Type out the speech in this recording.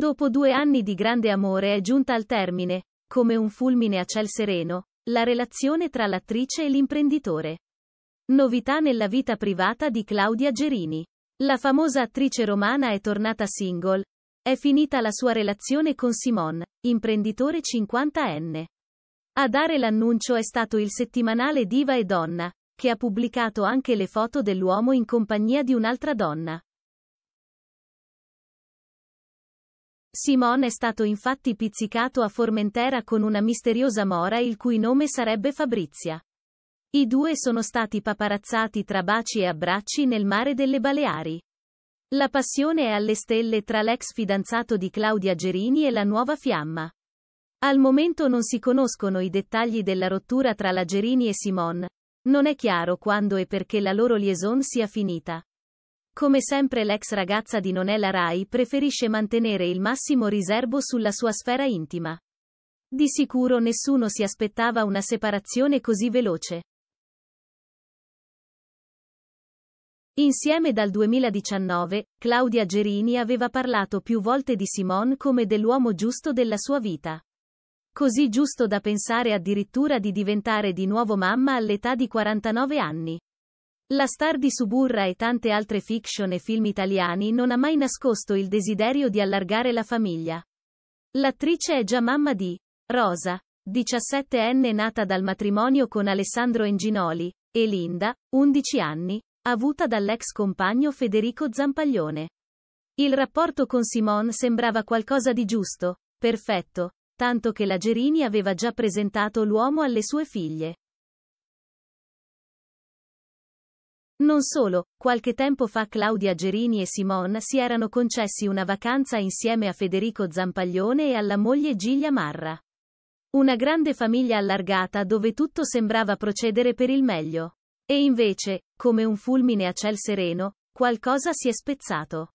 Dopo due anni di grande amore è giunta al termine, come un fulmine a ciel sereno, la relazione tra l'attrice e l'imprenditore. Novità nella vita privata di Claudia Gerini. La famosa attrice romana è tornata single. È finita la sua relazione con Simon, imprenditore 50enne. A dare l'annuncio è stato il settimanale Diva e Donna, che ha pubblicato anche le foto dell'uomo in compagnia di un'altra donna. Simon è stato infatti pizzicato a Formentera con una misteriosa mora il cui nome sarebbe Fabrizia. I due sono stati paparazzati tra baci e abbracci nel mare delle Baleari. La passione è alle stelle tra l'ex fidanzato di Claudia Gerini e la nuova fiamma. Al momento non si conoscono i dettagli della rottura tra la Gerini e Simon. Non è chiaro quando e perché la loro liaison sia finita. Come sempre l'ex ragazza di Nonella Rai preferisce mantenere il massimo riservo sulla sua sfera intima. Di sicuro nessuno si aspettava una separazione così veloce. Insieme dal 2019, Claudia Gerini aveva parlato più volte di Simone come dell'uomo giusto della sua vita. Così giusto da pensare addirittura di diventare di nuovo mamma all'età di 49 anni. La star di Suburra e tante altre fiction e film italiani non ha mai nascosto il desiderio di allargare la famiglia. L'attrice è già mamma di Rosa, 17enne nata dal matrimonio con Alessandro Enginoli, e Linda, 11 anni, avuta dall'ex compagno Federico Zampaglione. Il rapporto con Simone sembrava qualcosa di giusto, perfetto, tanto che la Gerini aveva già presentato l'uomo alle sue figlie. Non solo, qualche tempo fa Claudia Gerini e Simone si erano concessi una vacanza insieme a Federico Zampaglione e alla moglie Giglia Marra. Una grande famiglia allargata dove tutto sembrava procedere per il meglio. E invece, come un fulmine a ciel sereno, qualcosa si è spezzato.